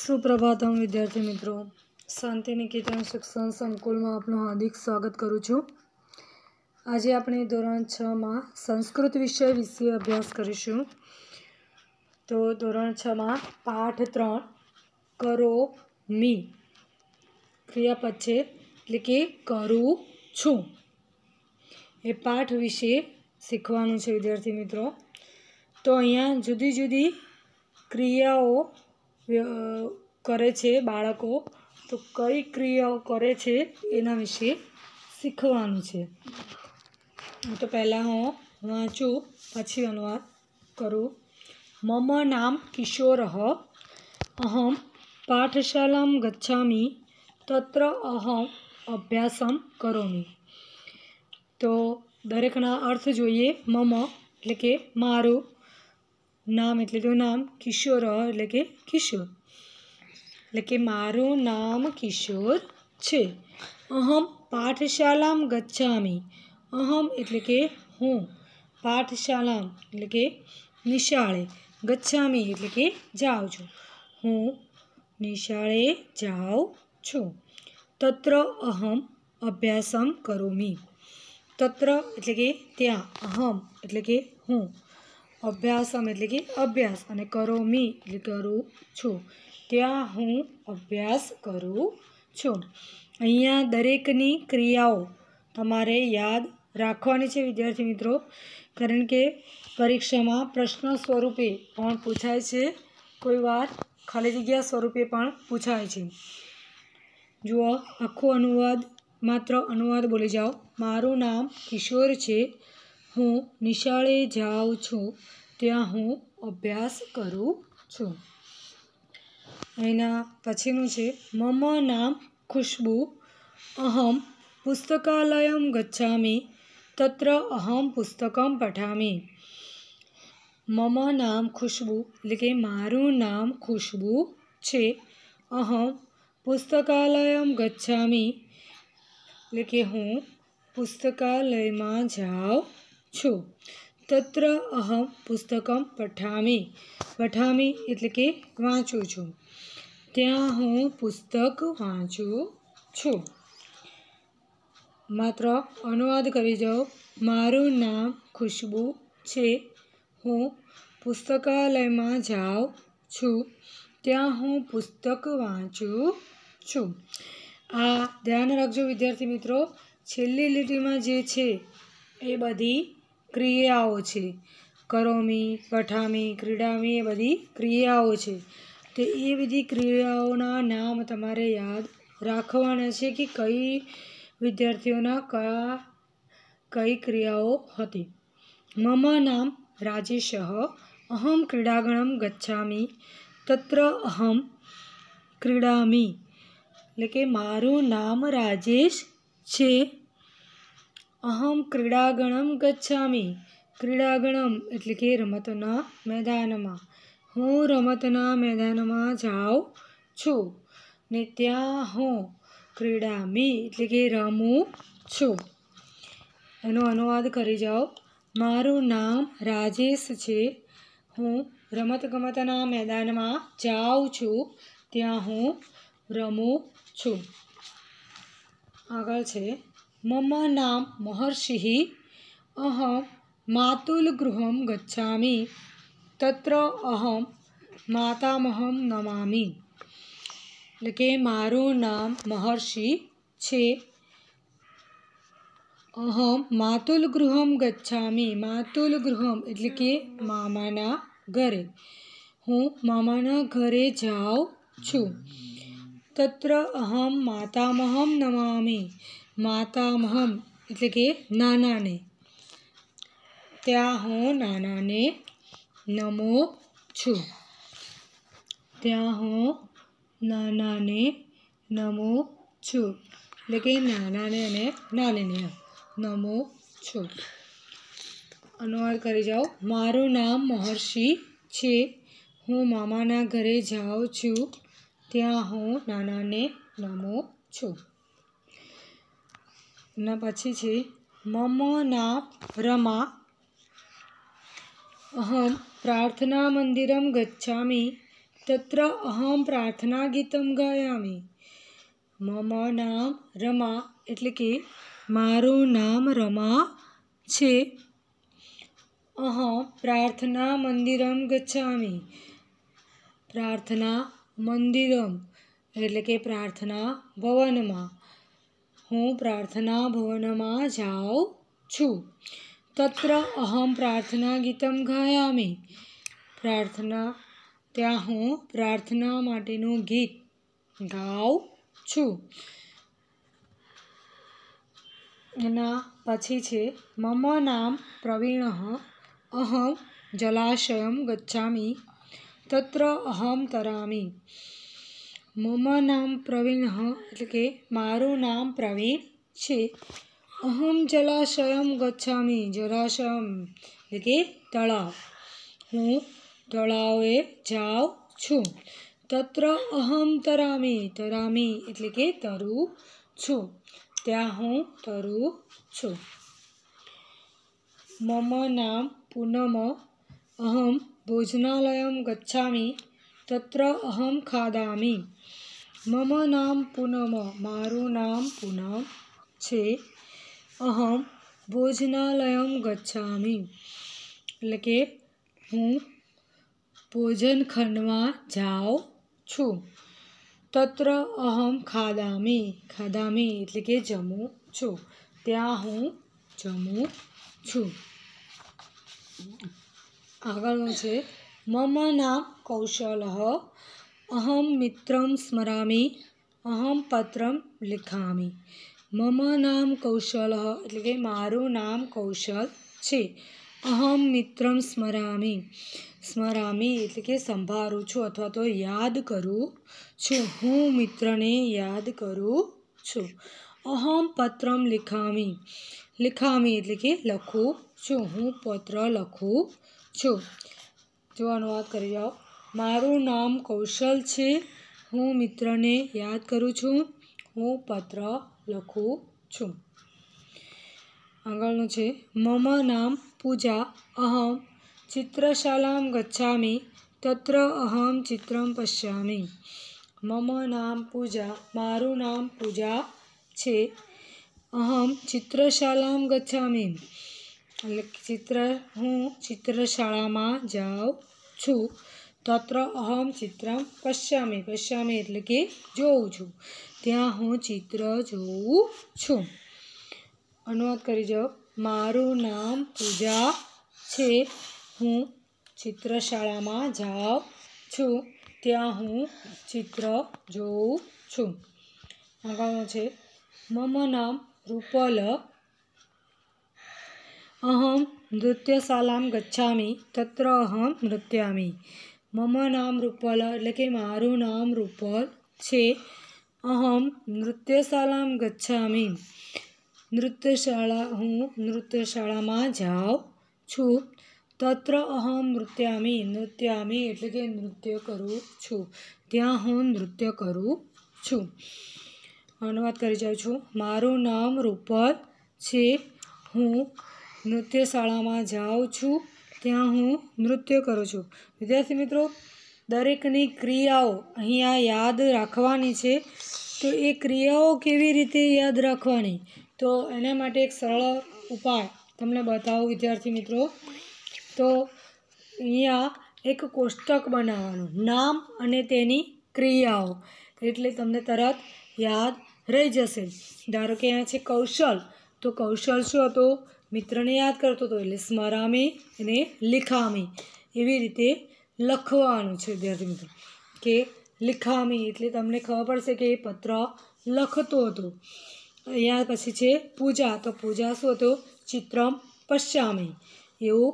સુપ્રભાતમ વિદ્યાર્થી મિત્રો શાંતિ નિકેતન શિક્ષણ સંકુલમાં આપનું હાર્દિક સ્વાગત કરું છું આજે આપણે ધોરણ છમાં સંસ્કૃત વિષય વિશે અભ્યાસ કરીશું તો ધોરણ છમાં પાઠ ત્રણ કરો મી ક્રિયાપદ છે એટલે કે કરું છું એ પાઠ વિશે શીખવાનું છે વિદ્યાર્થી મિત્રો તો અહીંયા જુદી જુદી ક્રિયાઓ કરે છે બાળકો તો કઈ ક્રિયાઓ કરે છે એના વિશે શીખવાનું છે તો પહેલાં હું વાંચું પછી અનુવાદ કરું મમ નામ કિશોર અહમ પાઠશાલામ ગચ્છામી તત્ર અહમ અભ્યાસમ કરોમી તો દરેકના અર્થ જોઈએ મમ એટલે કે મારું નામ એટલે જો નામ કિશોર એટલે કે કિશોર એટલે કે મારું નામ કિશોર છે અહમ પાઠશાલામ ગચ્છામી અહમ એટલે કે હું પાઠશાલામ એટલે કે નિશાળે ગચ્છામી એટલે કે જાઉં છું હું નિશાળે જાઉં છું તત્ર અહમ અભ્યાસમ કરોમી તત્ર એટલે કે ત્યાં અહમ એટલે કે હું અભ્યાસમ એટલે કે અભ્યાસ અને કરો મી એટલે કરું છું ત્યાં હું અભ્યાસ કરું છું અહીંયા દરેકની ક્રિયાઓ તમારે યાદ રાખવાની છે વિદ્યાર્થી મિત્રો કારણ કે પરીક્ષામાં પ્રશ્ન સ્વરૂપે પણ પૂછાય છે કોઈ વાર ખાલી જગ્યા સ્વરૂપે પણ પૂછાય છે જુઓ આખો અનુવાદ માત્ર અનુવાદ બોલી જાઓ મારું નામ કિશોર છે હું નિશાળે જાઉં છું ત્યાં હું અભ્યાસ કરું છું એના પછીનું છે મમ નામ ખુશ્બુ અહમ પુસ્તકાલયમ ગચ્છામિ તત્ર અહમ પુસ્તકમ પઠામિ મમ નામ ખુશ્બુ એટલે કે મારું નામ ખુશ્બુ છે અહમ પુસ્તકાલયમ ગચ્છામિ એટલે કે હું પુસ્તકાલયમાં જાઉં છું તત્ર અહમ પુસ્તકમ પઠામી પઠામી એટલે કે વાંચું છું ત્યાં હું પુસ્તક વાંચું છું માત્ર અનુવાદ કરી જાઉં મારું નામ ખુશ્બુ છે હું પુસ્તકાલયમાં જાઉં છું ત્યાં હું પુસ્તક વાંચું છું આ ધ્યાન રાખજો વિદ્યાર્થી મિત્રો છેલ્લી લીટીમાં જે છે એ બધી ક્રિયાઓ છે કરોમી પઠામી ક્રીડામી એ બધી ક્રિયાઓ છે તે એ બધી ક્રિયાઓના નામ તમારે યાદ રાખવાના છે કે કઈ વિદ્યાર્થીઓના કયા કઈ ક્રિયાઓ હતી મમ નામ રાજેશ અહમ ક્રીડાગણમ ગચ્છામી તત્ર અહમ ક્રીડામી એટલે કે મારું નામ રાજેશ છે અહમ ક્રીડાગણમ ગચ્છામી ક્રીડાગણમ એટલે કે રમતના મેદાનમાં હું રમતના મેદાનમાં જાઉં છું ને ત્યાં હું ક્રીડામી એટલે કે રમું છું એનો અનુવાદ કરી જાઓ મારું નામ રાજેશ છે હું રમતગમતના મેદાનમાં જાઉં છું ત્યાં હું રમું છું આગળ છે મમ નામ મહર્ષિ અહમ માતુલગૃહમ ગચ્છામિ તત્ર અહમ માતામહમ નમામિ એટલે કે મારું નામ મહર્ષિ છે અહમ માતુલગૃહમ ગચ્છામિ માતુલગૃહમ એટલે કે મામાના ઘરે હું મામાના ઘરે જાઉં છું તત્ર અહમ માતામહમ નમામી માતામહમ એટલે કે નાનાને ત્યાં હું નાનાને નમો છું ત્યાં હું નાનાને નમો છું એટલે કે નાનાને અને નાનીને નમો છું અનુવાદ કરી જાઓ મારું નામ મહર્ષિ છે હું મામાના ઘરે જાઉં છું ત્યાં હું નાનાને નમો છું ને પછી છે મમ ના રમા અહમ પ્રાર્થના મંદિરમ ગચ્છામિ તત્ર અહમ પ્રાર્થના ગીતમ ગાયામિ મમ નામ રમા એટલે કે મારું નામ રમા છે અહમ પ્રાર્થના મંદિરમ ગચ્છામિ પ્રાર્થના મંદિરમ એટલે કે પ્રાર્થના ભવનમાં હું પ્રાર્થના ભવનમાં જાઉં છું તત્ર અહમ પ્રાર્થના ગીતમ ગાયામી પ્રાર્થના ત્યાં હું પ્રાર્થના માટેનું ગીત ગાઉં છું એના પછી છે મમ નામ પ્રવીણ અહમ જલાશયમ ગચ્છામી તત્ર અહમ તરામી મમ નામ પ્રવીણઃ એટલે કે મારું નામ પ્રવીણ છે અહમ જલાશયમ ગચ્છામી જલાશયમ એટલે કે તળાવ હું તળાવે જાઉં છું તત્ર અહમ તરામી તરામી એટલે કે તરું છું ત્યાં હું તરું છું મમ નામ પૂનમ અહમ ભોજનાલયમ ગચ્છામી તત્ર અહમ ખાદામી મમ નામ પૂનમ મારું નામ પૂનમ છે અહમ ભોજનાલયમ ગચ્છામી એટલે કે હું ભોજનખંડમાં જાઉં છું તત્ર અહમ ખાદામી ખાદામી એટલે કે જમું છું ત્યાં હું જમું છું આગળનું છે મમ નામ કૌશલ અહમ મિત્રમ સ્મરામી અહમ પત્રમ લિખામી મમ નામ કૌશલ એટલે કે મારું નામ કૌશલ છે અહમ મિત્રમ સ્મરામી સ્મરામી એટલે કે સંભાળું છું અથવા તો યાદ કરું છું હું મિત્રને યાદ કરું છું અહમ પત્રમ લિખામી લિખામી એટલે કે લખું છું હું પત્ર લખું છું જો અનુવાદ કરી જાઓ મારું નામ કૌશલ છે હું મિત્રને યાદ કરું છું હું પત્ર લખું છું આગળનું છે મમ નામ પૂજા અહમ ચિત્રશાલામ ગચ્છામી તત્ર અહમ ચિત્રમ પશ્યામી મમ નામ પૂજા મારું નામ પૂજા છે અહમ ચિત્રશાલામ ગચ્છામી એટલે ચિત્ર હું ચિત્રશાળામાં જાઉં છું તત્ર અહમ ચિત્રમ પશ્યામી પશ્યામી એટલે કે જોઉં છું ત્યાં હું ચિત્ર જોઉં છું અનુવાદ કરી જાઓ મારું નામ પૂજા છે હું ચિત્રશાળામાં જાઉં છું ત્યાં હું ચિત્ર જોઉં છું આગળનું છે મમ નામ રૂપલ અહમ નૃત્યશાલામ ગચ્છામી તત્ર અહમ નૃત્યામી મમ નામ રૂપલ એટલે કે મારું નામ રૂપલ છે અહમ નૃત્યશાલામ ગચ્છામી નૃત્યશાળા હું નૃત્યશાળામાં જાઉં છું તત્ર અહમ નૃત્યામી નૃત્યામી એટલે કે નૃત્ય કરું છું ત્યાં હું નૃત્ય કરું છું અનુવાદ કરી જાઉં છું મારું નામ રૂપલ છે હું નૃત્યશાળામાં જાઉં છું ત્યાં હું નૃત્ય કરું છું વિદ્યાર્થી મિત્રો દરેકની ક્રિયાઓ અહીંયા યાદ રાખવાની છે તો એ ક્રિયાઓ કેવી રીતે યાદ રાખવાની તો એના માટે એક સરળ ઉપાય તમને બતાવું વિદ્યાર્થી મિત્રો તો અહીંયા એક કોષ્ટક બનાવવાનું નામ અને તેની ક્રિયાઓ એટલે તમને તરત યાદ રહી જશે ધારો કે અહીંયા છે કૌશલ તો કૌશલ શું હતો મિત્રને યાદ કરતો હતો એટલે સ્મરામી અને લિખામી એવી રીતે લખવાનું છે વિદ્યાર્થી મિત્રો કે લિખામી એટલે તમને ખબર પડશે કે એ પત્ર લખતો હતો અહીંયા પછી છે પૂજા તો પૂજા શું હતો ચિત્રમ પશ્ચામી એવું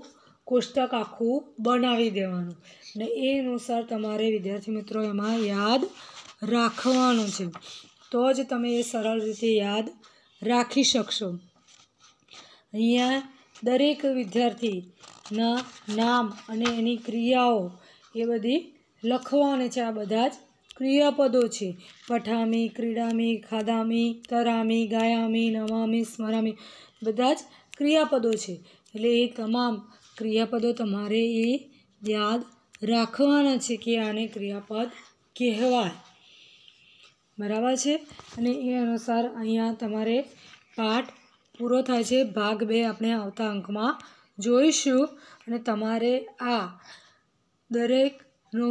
કોષ્ટક આખું બનાવી દેવાનું અને એ અનુસાર તમારે વિદ્યાર્થી મિત્રો એમાં યાદ રાખવાનું છે તો જ તમે એ સરળ રીતે યાદ રાખી શકશો અહીંયા દરેક વિદ્યાર્થીના નામ અને એની ક્રિયાઓ એ બધી લખવાની છે આ બધા જ ક્રિયાપદો છે પઠામી ક્રીડામી ખાદામી તરામી ગાયામી નમામી સ્મરામી બધા જ ક્રિયાપદો છે એટલે એ તમામ ક્રિયાપદો તમારે એ યાદ રાખવાના છે કે આને ક્રિયાપદ કહેવાય બરાબર છે અને એ અનુસાર અહીંયા તમારે પાઠ પૂરો થાય છે ભાગ બે આપણે આવતા અંકમાં જોઈશું અને તમારે આ દરેકનો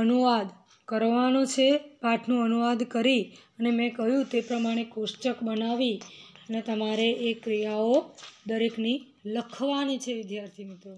અનુવાદ કરવાનો છે પાઠનો અનુવાદ કરી અને મેં કહ્યું તે પ્રમાણે કોષ્ટક બનાવી અને તમારે એ ક્રિયાઓ દરેકની લખવાની છે વિદ્યાર્થી મિત્રો